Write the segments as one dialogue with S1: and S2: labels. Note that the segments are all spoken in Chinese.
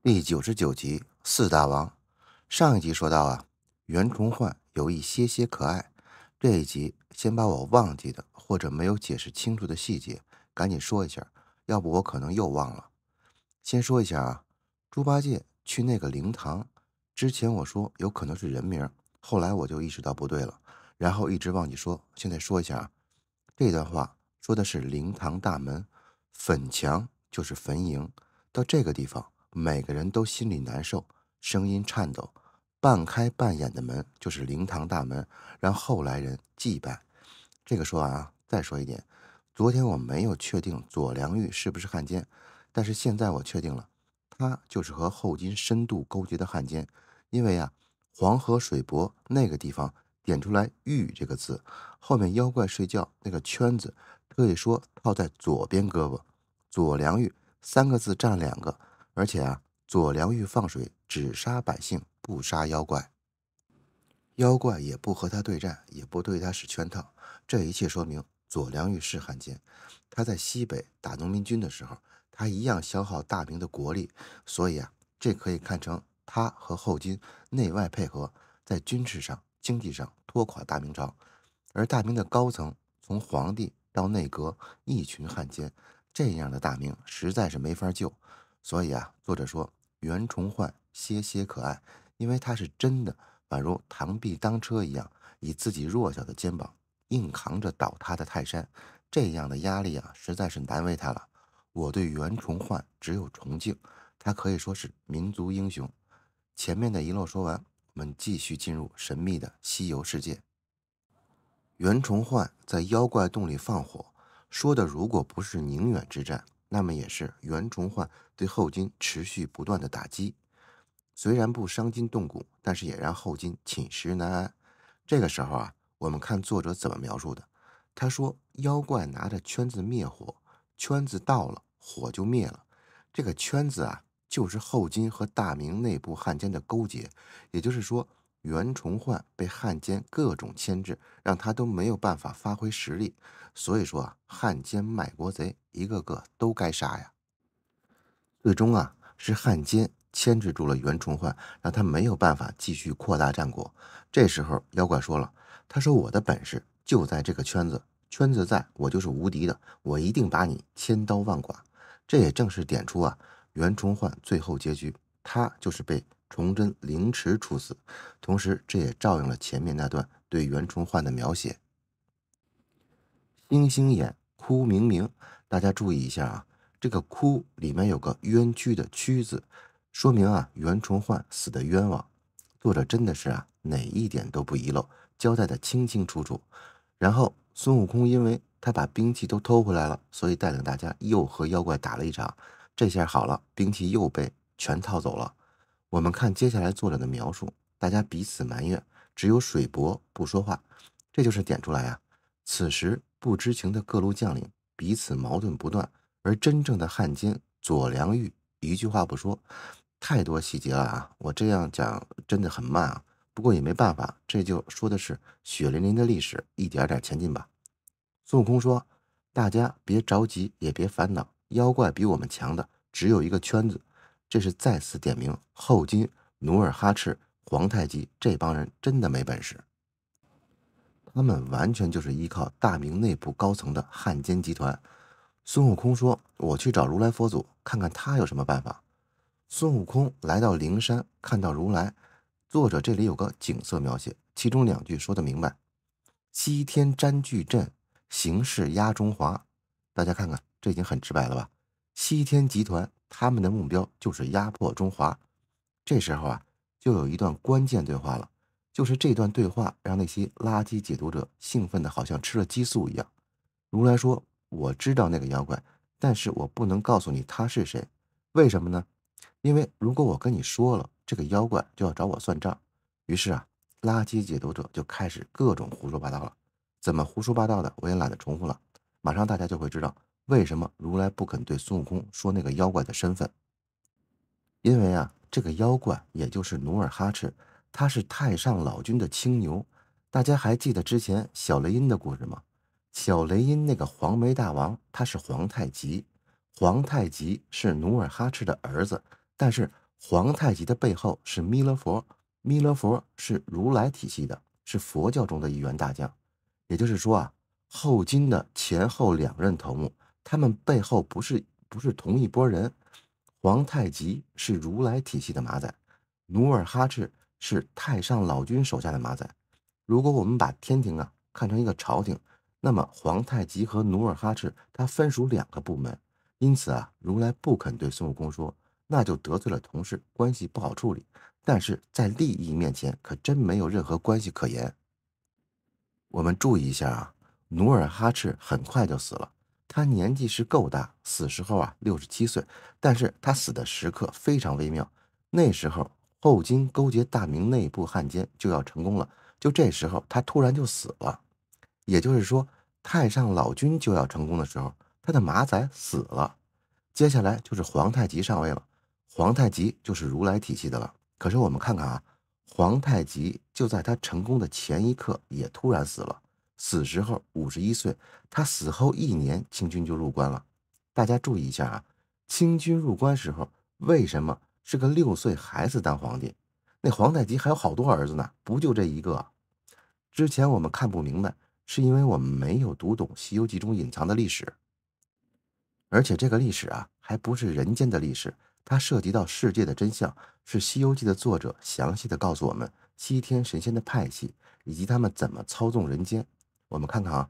S1: 第九十九集四大王，上一集说到啊，袁崇焕有一些些可爱。这一集先把我忘记的或者没有解释清楚的细节赶紧说一下，要不我可能又忘了。先说一下啊，猪八戒去那个灵堂之前，我说有可能是人名，后来我就意识到不对了，然后一直忘记说，现在说一下啊。这段话说的是灵堂大门，粉墙就是坟茔，到这个地方。每个人都心里难受，声音颤抖，半开半掩的门就是灵堂大门，让后来人祭拜。这个说完啊，再说一点。昨天我没有确定左良玉是不是汉奸，但是现在我确定了，他就是和后金深度勾结的汉奸。因为啊，黄河水泊那个地方点出来“玉”这个字，后面妖怪睡觉那个圈子特意说套在左边胳膊，“左良玉”三个字占两个。而且啊，左良玉放水，只杀百姓，不杀妖怪，妖怪也不和他对战，也不对他使圈套。这一切说明左良玉是汉奸。他在西北打农民军的时候，他一样消耗大明的国力。所以啊，这可以看成他和后金内外配合，在军事上、经济上拖垮大明朝。而大明的高层，从皇帝到内阁，一群汉奸，这样的大明实在是没法救。所以啊，作者说袁崇焕歇歇可爱，因为他是真的宛如螳臂当车一样，以自己弱小的肩膀硬扛着倒塌的泰山，这样的压力啊，实在是难为他了。我对袁崇焕只有崇敬，他可以说是民族英雄。前面的遗漏说完，我们继续进入神秘的西游世界。袁崇焕在妖怪洞里放火，说的如果不是宁远之战。那么也是袁崇焕对后金持续不断的打击，虽然不伤筋动骨，但是也让后金寝食难安。这个时候啊，我们看作者怎么描述的？他说：“妖怪拿着圈子灭火，圈子到了，火就灭了。这个圈子啊，就是后金和大明内部汉奸的勾结。也就是说。”袁崇焕被汉奸各种牵制，让他都没有办法发挥实力。所以说啊，汉奸卖国贼一个个都该杀呀！最终啊，是汉奸牵制住了袁崇焕，让他没有办法继续扩大战果。这时候妖怪说了：“他说我的本事就在这个圈子，圈子在我就是无敌的，我一定把你千刀万剐。”这也正是点出啊，袁崇焕最后结局，他就是被。崇祯凌迟处死，同时这也照应了前面那段对袁崇焕的描写。星星眼哭明明，大家注意一下啊，这个哭里面有个冤屈的屈字，说明啊袁崇焕死的冤枉。作者真的是啊哪一点都不遗漏，交代的清清楚楚。然后孙悟空因为他把兵器都偷回来了，所以带领大家又和妖怪打了一场。这下好了，兵器又被全套走了。我们看接下来作者的描述，大家彼此埋怨，只有水伯不说话，这就是点出来呀。此时不知情的各路将领彼此矛盾不断，而真正的汉奸左良玉一句话不说。太多细节了啊！我这样讲真的很慢啊，不过也没办法，这就说的是血淋淋的历史，一点点前进吧。孙悟空说：“大家别着急，也别烦恼，妖怪比我们强的只有一个圈子。”这是再次点名后金、努尔哈赤、皇太极这帮人真的没本事。他们完全就是依靠大明内部高层的汉奸集团。孙悟空说：“我去找如来佛祖，看看他有什么办法。”孙悟空来到灵山，看到如来。作者这里有个景色描写，其中两句说得明白：“西天占巨镇，形势压中华。”大家看看，这已经很直白了吧？西天集团。他们的目标就是压迫中华。这时候啊，就有一段关键对话了。就是这段对话让那些垃圾解读者兴奋得好像吃了激素一样。如来说：“我知道那个妖怪，但是我不能告诉你他是谁。为什么呢？因为如果我跟你说了，这个妖怪就要找我算账。”于是啊，垃圾解读者就开始各种胡说八道了。怎么胡说八道的，我也懒得重复了。马上大家就会知道。为什么如来不肯对孙悟空说那个妖怪的身份？因为啊，这个妖怪也就是努尔哈赤，他是太上老君的青牛。大家还记得之前小雷音的故事吗？小雷音那个黄眉大王，他是皇太极。皇太极是努尔哈赤的儿子，但是皇太极的背后是弥勒佛。弥勒佛是如来体系的，是佛教中的一员大将。也就是说啊，后金的前后两任头目。他们背后不是不是同一拨人，皇太极是如来体系的马仔，努尔哈赤是太上老君手下的马仔。如果我们把天庭啊看成一个朝廷，那么皇太极和努尔哈赤他分属两个部门。因此啊，如来不肯对孙悟空说，那就得罪了同事，关系不好处理。但是在利益面前，可真没有任何关系可言。我们注意一下啊，努尔哈赤很快就死了。他年纪是够大，死时候啊六十七岁，但是他死的时刻非常微妙。那时候后金勾结大明内部汉奸就要成功了，就这时候他突然就死了。也就是说，太上老君就要成功的时候，他的马仔死了，接下来就是皇太极上位了。皇太极就是如来体系的了。可是我们看看啊，皇太极就在他成功的前一刻也突然死了。死时候五十一岁，他死后一年，清军就入关了。大家注意一下啊，清军入关时候，为什么是个六岁孩子当皇帝？那皇太极还有好多儿子呢，不就这一个？之前我们看不明白，是因为我们没有读懂《西游记》中隐藏的历史。而且这个历史啊，还不是人间的历史，它涉及到世界的真相，是《西游记》的作者详细的告诉我们西天神仙的派系，以及他们怎么操纵人间。我们看看啊，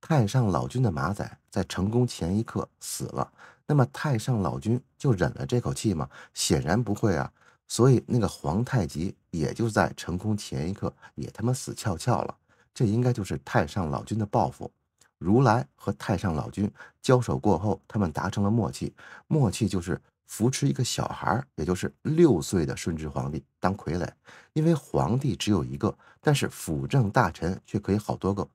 S1: 太上老君的马仔在成功前一刻死了，那么太上老君就忍了这口气吗？显然不会啊，所以那个皇太极也就在成功前一刻也他妈死翘翘了。这应该就是太上老君的报复。如来和太上老君交手过后，他们达成了默契，默契就是扶持一个小孩，也就是六岁的顺治皇帝当傀儡，因为皇帝只有一个，但是辅政大臣却可以好多个。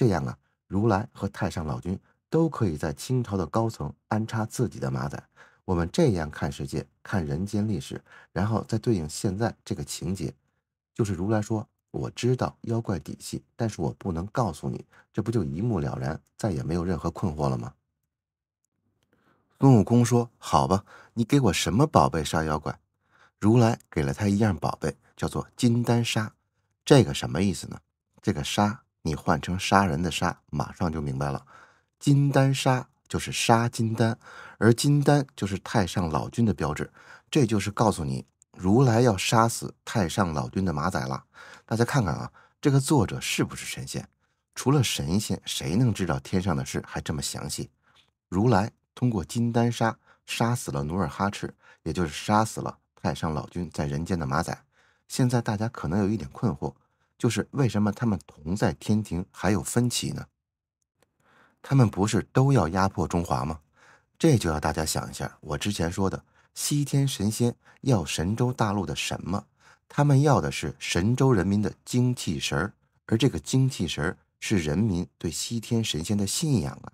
S1: 这样啊，如来和太上老君都可以在清朝的高层安插自己的马仔。我们这样看世界，看人间历史，然后再对应现在这个情节，就是如来说：“我知道妖怪底细，但是我不能告诉你。”这不就一目了然，再也没有任何困惑了吗？孙悟空说：“好吧，你给我什么宝贝杀妖怪？”如来给了他一样宝贝，叫做金丹砂。这个什么意思呢？这个砂。你换成杀人的杀，马上就明白了。金丹杀就是杀金丹，而金丹就是太上老君的标志。这就是告诉你，如来要杀死太上老君的马仔了。大家看看啊，这个作者是不是神仙？除了神仙，谁能知道天上的事还这么详细？如来通过金丹杀杀死了努尔哈赤，也就是杀死了太上老君在人间的马仔。现在大家可能有一点困惑。就是为什么他们同在天庭还有分歧呢？他们不是都要压迫中华吗？这就要大家想一下，我之前说的西天神仙要神州大陆的什么？他们要的是神州人民的精气神儿，而这个精气神儿是人民对西天神仙的信仰啊。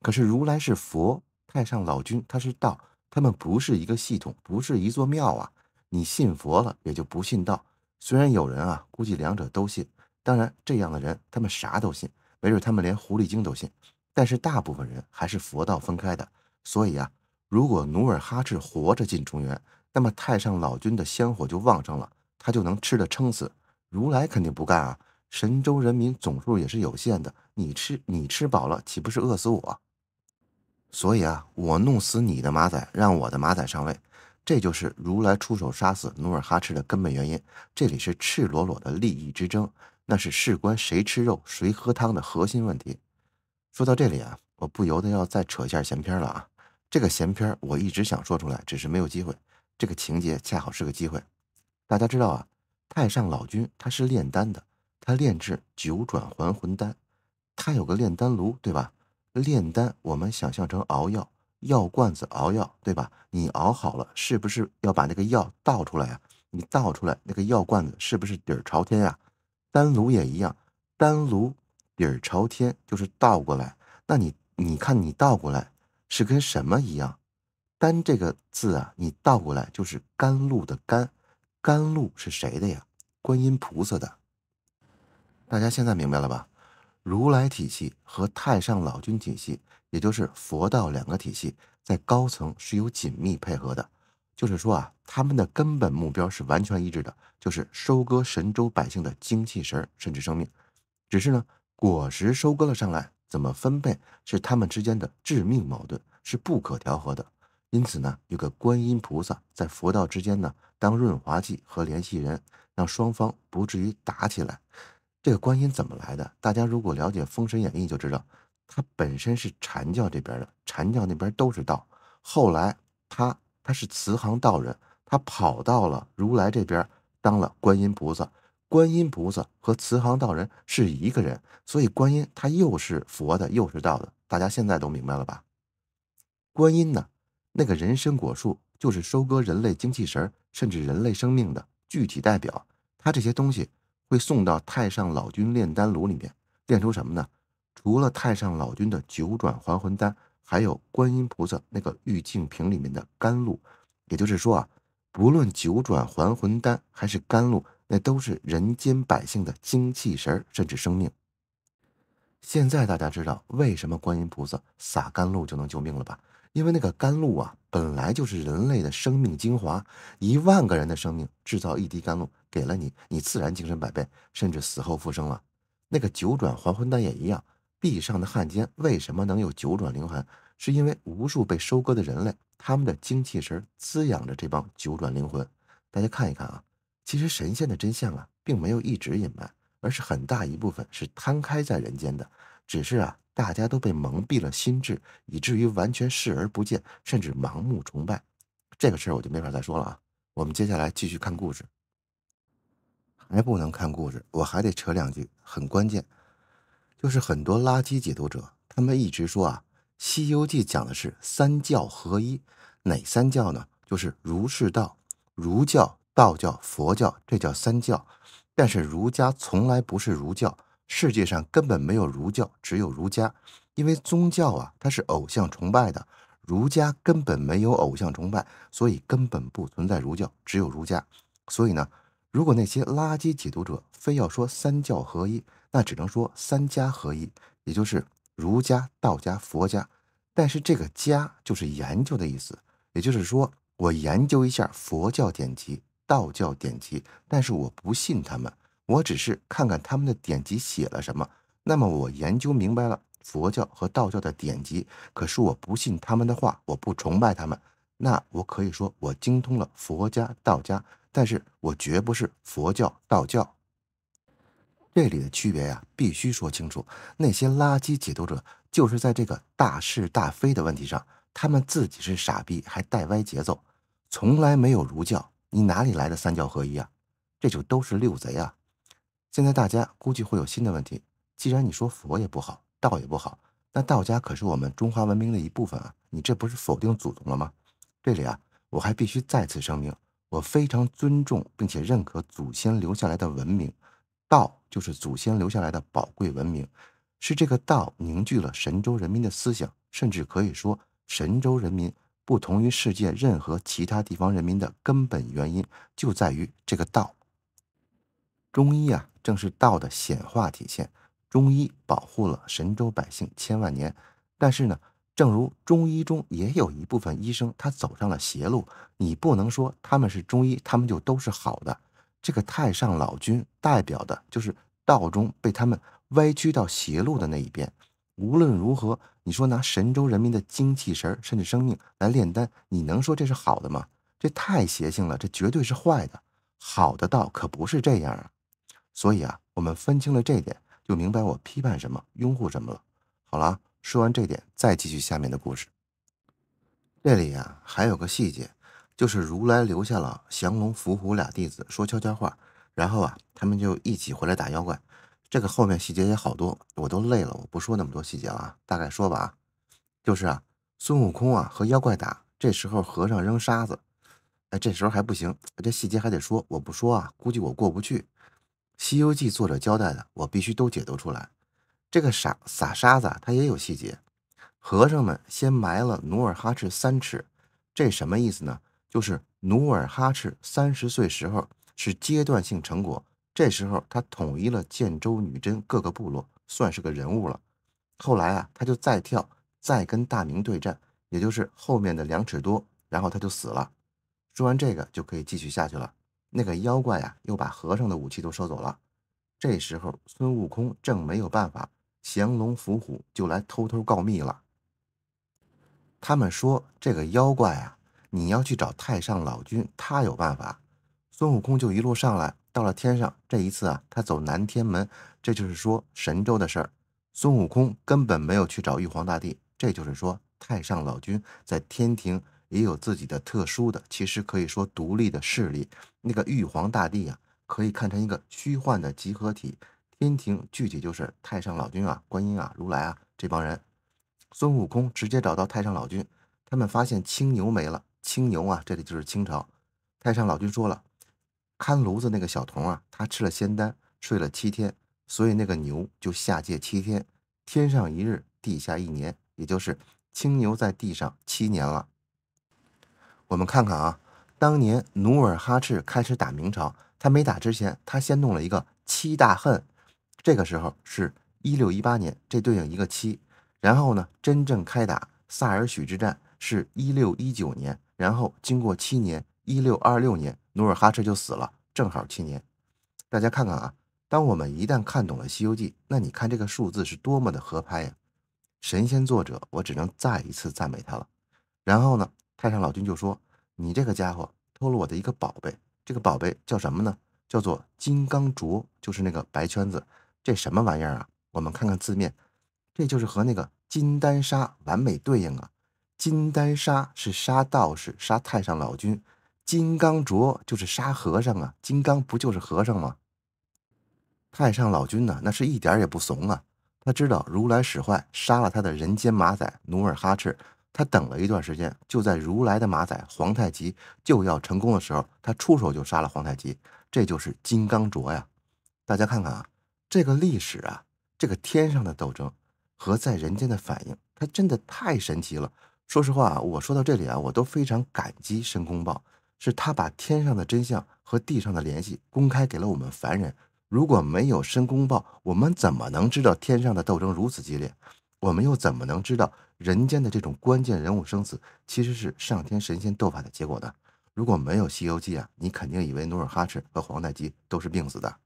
S1: 可是如来是佛，太上老君他是道，他们不是一个系统，不是一座庙啊。你信佛了，也就不信道。虽然有人啊，估计两者都信，当然这样的人他们啥都信，没准他们连狐狸精都信。但是大部分人还是佛道分开的，所以啊，如果努尔哈赤活着进中原，那么太上老君的香火就旺盛了，他就能吃得撑死。如来肯定不干啊，神州人民总数也是有限的，你吃你吃饱了，岂不是饿死我？所以啊，我弄死你的马仔，让我的马仔上位。这就是如来出手杀死努尔哈赤的根本原因，这里是赤裸裸的利益之争，那是事关谁吃肉谁喝汤的核心问题。说到这里啊，我不由得要再扯一下闲篇了啊！这个闲篇我一直想说出来，只是没有机会。这个情节恰好是个机会。大家知道啊，太上老君他是炼丹的，他炼制九转还魂丹，他有个炼丹炉，对吧？炼丹我们想象成熬药。药罐子熬药，对吧？你熬好了，是不是要把那个药倒出来呀？你倒出来，那个药罐子是不是底儿朝天呀？丹炉也一样，丹炉底儿朝天就是倒过来。那你，你看你倒过来是跟什么一样？“丹”这个字啊，你倒过来就是甘露的“甘”。甘露是谁的呀？观音菩萨的。大家现在明白了吧？如来体系和太上老君体系，也就是佛道两个体系，在高层是有紧密配合的。就是说啊，他们的根本目标是完全一致的，就是收割神州百姓的精气神甚至生命。只是呢，果实收割了上来，怎么分配是他们之间的致命矛盾，是不可调和的。因此呢，有个观音菩萨在佛道之间呢，当润滑剂和联系人，让双方不至于打起来。这个观音怎么来的？大家如果了解《封神演义》，就知道他本身是禅教这边的，禅教那边都是道。后来他他是慈航道人，他跑到了如来这边当了观音菩萨。观音菩萨和慈航道人是一个人，所以观音他又是佛的，又是道的。大家现在都明白了吧？观音呢，那个人参果树就是收割人类精气神，甚至人类生命的具体代表。他这些东西。会送到太上老君炼丹炉里面炼出什么呢？除了太上老君的九转还魂丹，还有观音菩萨那个玉净瓶里面的甘露。也就是说啊，不论九转还魂丹还是甘露，那都是人间百姓的精气神甚至生命。现在大家知道为什么观音菩萨撒甘露就能救命了吧？因为那个甘露啊，本来就是人类的生命精华，一万个人的生命制造一滴甘露给了你，你自然精神百倍，甚至死后复生了。那个九转还魂丹也一样。地上的汉奸为什么能有九转灵魂？是因为无数被收割的人类，他们的精气神滋养着这帮九转灵魂。大家看一看啊，其实神仙的真相啊，并没有一直隐瞒，而是很大一部分是摊开在人间的，只是啊。大家都被蒙蔽了心智，以至于完全视而不见，甚至盲目崇拜。这个事儿我就没法再说了啊。我们接下来继续看故事，还不能看故事，我还得扯两句，很关键，就是很多垃圾解读者，他们一直说啊，《西游记》讲的是三教合一，哪三教呢？就是儒释道、儒教、道教、佛教，这叫三教。但是儒家从来不是儒教。世界上根本没有儒教，只有儒家，因为宗教啊，它是偶像崇拜的，儒家根本没有偶像崇拜，所以根本不存在儒教，只有儒家。所以呢，如果那些垃圾解读者非要说三教合一，那只能说三家合一，也就是儒家、道家、佛家。但是这个“家”就是研究的意思，也就是说，我研究一下佛教典籍、道教典籍，但是我不信他们。我只是看看他们的典籍写了什么。那么我研究明白了佛教和道教的典籍，可是我不信他们的话，我不崇拜他们。那我可以说我精通了佛家、道家，但是我绝不是佛教、道教。这里的区别呀，必须说清楚。那些垃圾解读者就是在这个大是大非的问题上，他们自己是傻逼，还带歪节奏，从来没有儒教。你哪里来的三教合一啊？这就都是六贼啊！现在大家估计会有新的问题。既然你说佛也不好，道也不好，那道家可是我们中华文明的一部分啊！你这不是否定祖宗了吗？这里啊，我还必须再次声明，我非常尊重并且认可祖先留下来的文明。道就是祖先留下来的宝贵文明，是这个道凝聚了神州人民的思想，甚至可以说，神州人民不同于世界任何其他地方人民的根本原因就在于这个道。中医啊。正是道的显化体现，中医保护了神州百姓千万年。但是呢，正如中医中也有一部分医生，他走上了邪路。你不能说他们是中医，他们就都是好的。这个太上老君代表的就是道中被他们歪曲到邪路的那一边。无论如何，你说拿神州人民的精气神甚至生命来炼丹，你能说这是好的吗？这太邪性了，这绝对是坏的。好的道可不是这样啊。所以啊，我们分清了这点，就明白我批判什么，拥护什么了。好了啊，说完这点，再继续下面的故事。这里呀，还有个细节，就是如来留下了降龙伏虎俩弟子说悄悄话，然后啊，他们就一起回来打妖怪。这个后面细节也好多，我都累了，我不说那么多细节了啊。大概说吧，就是啊，孙悟空啊和妖怪打，这时候和尚扔沙子，哎，这时候还不行，这细节还得说，我不说啊，估计我过不去。《西游记》作者交代的，我必须都解读出来。这个撒撒沙子，它也有细节。和尚们先埋了努尔哈赤三尺，这什么意思呢？就是努尔哈赤三十岁时候是阶段性成果，这时候他统一了建州女真各个部落，算是个人物了。后来啊，他就再跳，再跟大明对战，也就是后面的两尺多，然后他就死了。说完这个，就可以继续下去了。那个妖怪呀，又把和尚的武器都收走了。这时候，孙悟空正没有办法降龙伏虎，就来偷偷告密了。他们说：“这个妖怪啊，你要去找太上老君，他有办法。”孙悟空就一路上来，到了天上。这一次啊，他走南天门，这就是说神州的事儿。孙悟空根本没有去找玉皇大帝，这就是说太上老君在天庭。也有自己的特殊的，其实可以说独立的势力。那个玉皇大帝啊，可以看成一个虚幻的集合体。天庭具体就是太上老君啊、观音啊、如来啊这帮人。孙悟空直接找到太上老君，他们发现青牛没了。青牛啊，这里就是清朝。太上老君说了，看炉子那个小童啊，他吃了仙丹，睡了七天，所以那个牛就下界七天，天上一日，地下一年，也就是青牛在地上七年了。我们看看啊，当年努尔哈赤开始打明朝，他没打之前，他先弄了一个七大恨，这个时候是一六一八年，这对应一个七。然后呢，真正开打萨尔许之战是一六一九年，然后经过七年，一六二六年，努尔哈赤就死了，正好七年。大家看看啊，当我们一旦看懂了《西游记》，那你看这个数字是多么的合拍呀！神仙作者，我只能再一次赞美他了。然后呢？太上老君就说：“你这个家伙偷了我的一个宝贝，这个宝贝叫什么呢？叫做金刚镯，就是那个白圈子。这什么玩意儿啊？我们看看字面，这就是和那个金丹砂完美对应啊。金丹砂是杀道士、杀太上老君，金刚镯就是杀和尚啊。金刚不就是和尚吗？太上老君呢，那是一点也不怂啊。他知道如来使坏，杀了他的人间马仔努尔哈赤。”他等了一段时间，就在如来的马仔皇太极就要成功的时候，他出手就杀了皇太极。这就是金刚镯呀！大家看看啊，这个历史啊，这个天上的斗争和在人间的反应，它真的太神奇了。说实话啊，我说到这里啊，我都非常感激申公豹，是他把天上的真相和地上的联系公开给了我们凡人。如果没有申公豹，我们怎么能知道天上的斗争如此激烈？我们又怎么能知道人间的这种关键人物生死其实是上天神仙斗法的结果呢？如果没有《西游记》啊，你肯定以为努尔哈赤和皇太极都是病死的。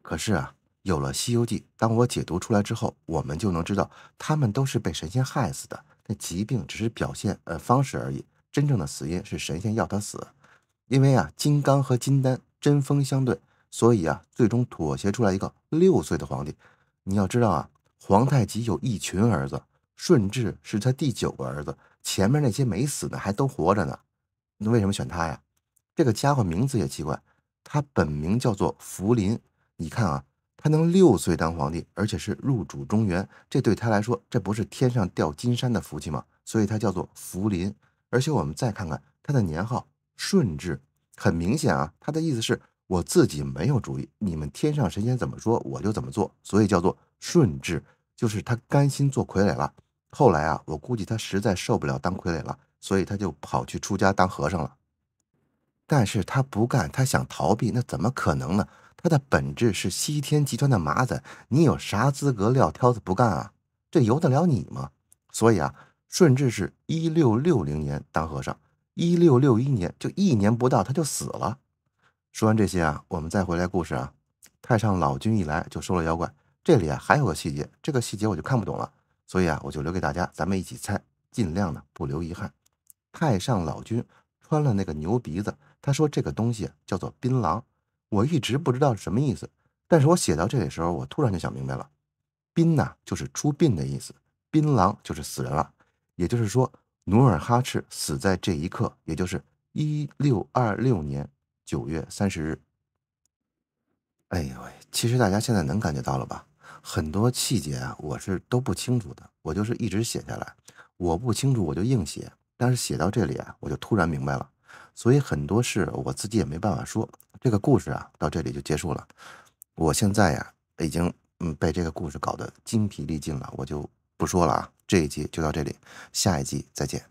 S1: 可是啊，有了《西游记》，当我解读出来之后，我们就能知道他们都是被神仙害死的。那疾病只是表现呃方式而已，真正的死因是神仙要他死。因为啊，金刚和金丹针锋相对，所以啊，最终妥协出来一个六岁的皇帝。你要知道啊。皇太极有一群儿子，顺治是他第九个儿子，前面那些没死的还都活着呢。那为什么选他呀？这个家伙名字也奇怪，他本名叫做福临。你看啊，他能六岁当皇帝，而且是入主中原，这对他来说，这不是天上掉金山的福气吗？所以他叫做福临。而且我们再看看他的年号顺治，很明显啊，他的意思是。我自己没有主意，你们天上神仙怎么说我就怎么做，所以叫做顺治，就是他甘心做傀儡了。后来啊，我估计他实在受不了当傀儡了，所以他就跑去出家当和尚了。但是他不干，他想逃避，那怎么可能呢？他的本质是西天集团的麻子，你有啥资格撂挑子不干啊？这由得了你吗？所以啊，顺治是一六六零年当和尚，一六六一年就一年不到他就死了。说完这些啊，我们再回来故事啊。太上老君一来就收了妖怪。这里啊还有个细节，这个细节我就看不懂了，所以啊我就留给大家，咱们一起猜，尽量呢不留遗憾。太上老君穿了那个牛鼻子，他说这个东西叫做槟榔，我一直不知道是什么意思。但是我写到这里的时候，我突然就想明白了，槟呢就是出殡的意思，槟榔就是死人了，也就是说努尔哈赤死在这一刻，也就是一六二六年。九月三十日，哎呦喂！其实大家现在能感觉到了吧？很多细节啊，我是都不清楚的。我就是一直写下来，我不清楚我就硬写。但是写到这里啊，我就突然明白了。所以很多事我自己也没办法说。这个故事啊，到这里就结束了。我现在呀，已经嗯被这个故事搞得精疲力尽了，我就不说了啊。这一集就到这里，下一集再见。